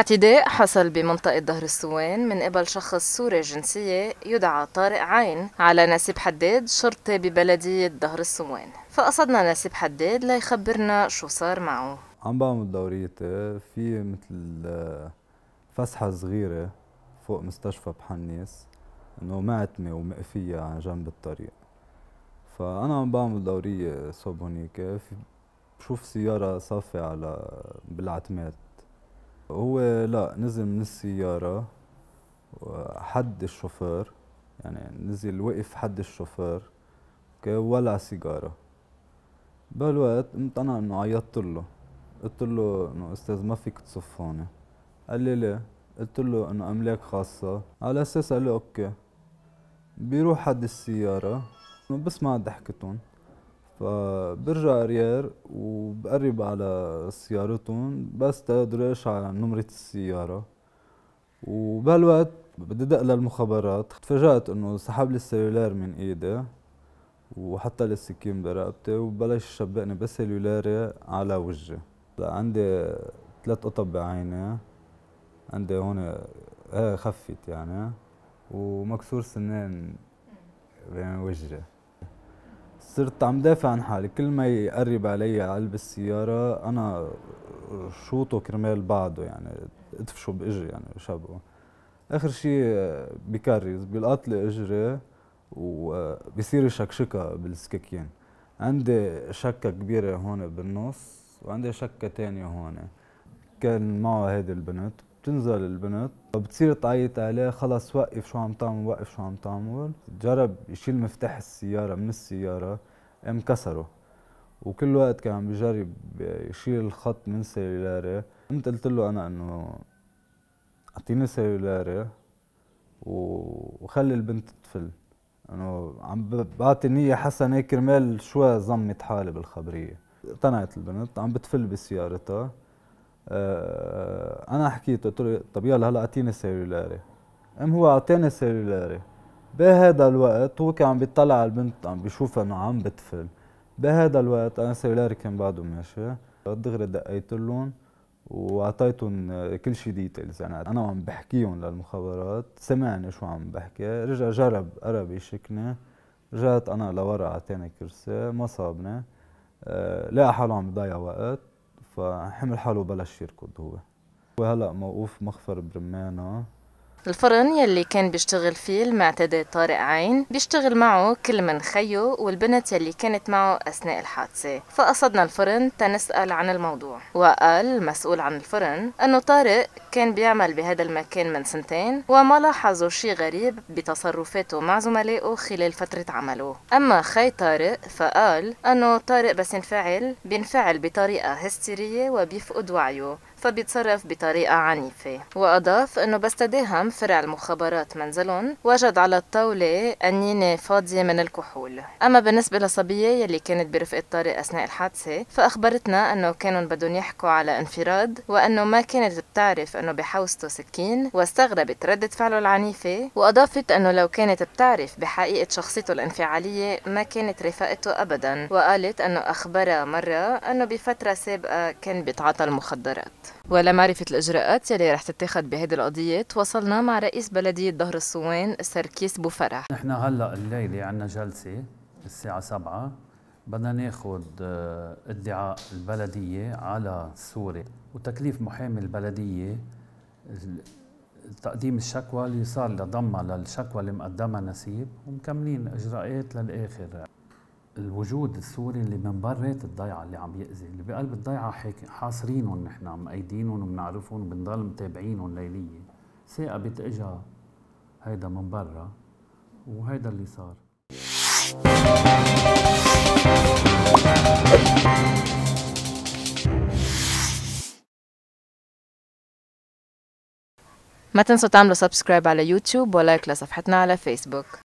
اعتداء حصل بمنطقة ظهر السوان من قبل شخص سوري جنسية يدعى طارق عين على نسيب حداد شرطي ببلدية ظهر السوان فقصدنا نسيب حداد ليخبرنا شو صار معه عم بعمل دوريتي في مثل آه، فسحة صغيرة فوق مستشفى بحنيس انه معتمة ومقفية على جنب الطريق فانا عم بعمل دورية صوب هونيك بشوف سيارة صافية على بالعتمات لا نزل من السيارة حد الشوفير يعني نزل وقف حد الشوفير اوكي ولع سيجارة بالوقت قمت انا انه عيطت له قلت له انه استاذ ما فيك تصف هون قال لي ليه قلت له انه املاك خاصة على اساس قال لي اوكي بيروح حد السيارة بسمع ضحكتهم فبرجع اريار وبقرب على سيارتهم بس تقدر اشعل نمرة السيارة وبهالوقت بدي دق للمخابرات تفاجأت انه سحب لي السلولار من ايدي وحتى لي السكين برقبتي وبلش يشبقني بسلولاري على وجهي عندي ثلاث قطب بعيني عندي هون إيه، خفت يعني ومكسور سنان بين وجهي صرت عم دافع عن حالي كل ما يقرب علي قلب السيارة أنا شوطه كرمال بعضه يعني ادفشه بإجري يعني شبقه آخر شيء بكرز بيلقط لي إجري وبصير يشكشكها بالسكاكين عندي شكة كبيرة هون بالنص وعندي شكة تانية هون كان معه هيدي البنت بتنزل البنت وبتصير تعيط عليه خلص وقف شو عم تعمل وقف شو عم تعمل جرب يشيل مفتاح السياره من السياره ام كسره وكل وقت كان عم بجرب يشيل الخط من سيلاري قمت قلت له انا انه اعطيني سيلاري وخلي البنت تفل انه عم بعطي نيه حسنه كرمال شوي ظمت حالي بالخبريه اقتنعت البنت عم بتفل بسيارتها آه، انا حكيت قلت له طب يلا هلا اعطيني السيلولاري ام هو اعطاني السيلولاري بهذا الوقت هو كان عم بيطلع على البنت عم بيشوفها انه عم بتفل بهذا الوقت انا السيلولاري كان بعده ماشي دغري دقيت لهم واعطيتهم كل شيء ديتيلز يعني انا عم بحكيهم للمخابرات سمعني شو عم بحكي رجع جرب قرب يشكني رجعت انا لورا اعطاني كرسي ما صابني أه لقى حاله عم بضيع وقت فحمل حاله وبلش يركض هو وهلا موقوف مخفر برمانه الفرن يلي كان بيشتغل فيه المعتدى طارق عين بيشتغل معه كل من خيو والبنت يلي كانت معه أثناء الحادثة فقصدنا الفرن تنسأل عن الموضوع وقال المسؤول عن الفرن أنه طارق كان بيعمل بهذا المكان من سنتين وما لاحظوا شي غريب بتصرفاته مع زملائه خلال فترة عمله أما خي طارق فقال أنه طارق بس ينفعل بينفعل بطريقة هستيرية وبيفقد وعيه فبيتصرف بطريقة عنيفة وأضاف أنه بس تداهم فرع المخابرات منزلهم وجد على الطاولة قنينة فاضية من الكحول أما بالنسبة لصبية يلي كانت برفقة طارق أثناء الحادثة فأخبرتنا أنه كانوا بدهم يحكوا على انفراد وأنه ما كانت بتعرف أنه بحوزته سكين واستغربت ردة فعله العنيفة وأضافت أنه لو كانت بتعرف بحقيقة شخصيته الانفعالية ما كانت رفاقته أبدا وقالت أنه أخبرها مرة أنه بفترة سابقة كان بيتعاطى المخدرات ولا معرفة الإجراءات يلي رح تتخذ بهذه القضية تواصلنا مع رئيس بلدية ظهر الصوان سركيس بوفرح نحن هلأ الليلة عندنا جلسة الساعة سبعة بدنا ناخذ آه، ادعاء البلدية على سوريا وتكليف محامي البلدية تقديم الشكوى اللي صار لضمها للشكوى اللي مقدمها نسيب ومكملين اجراءات للاخر الوجود السوري اللي من برات الضيعه اللي عم يأذي اللي بقلب الضيعه حاصرينهم نحن مأيدينهم وبنعرفهم وبنضل متابعينهم ليليه ثاقبت اجا هيدا من برا وهيدا اللي صار ما تنسوا تعملوا سبسكرايب على يوتيوب ولايك لصفحتنا على فيسبوك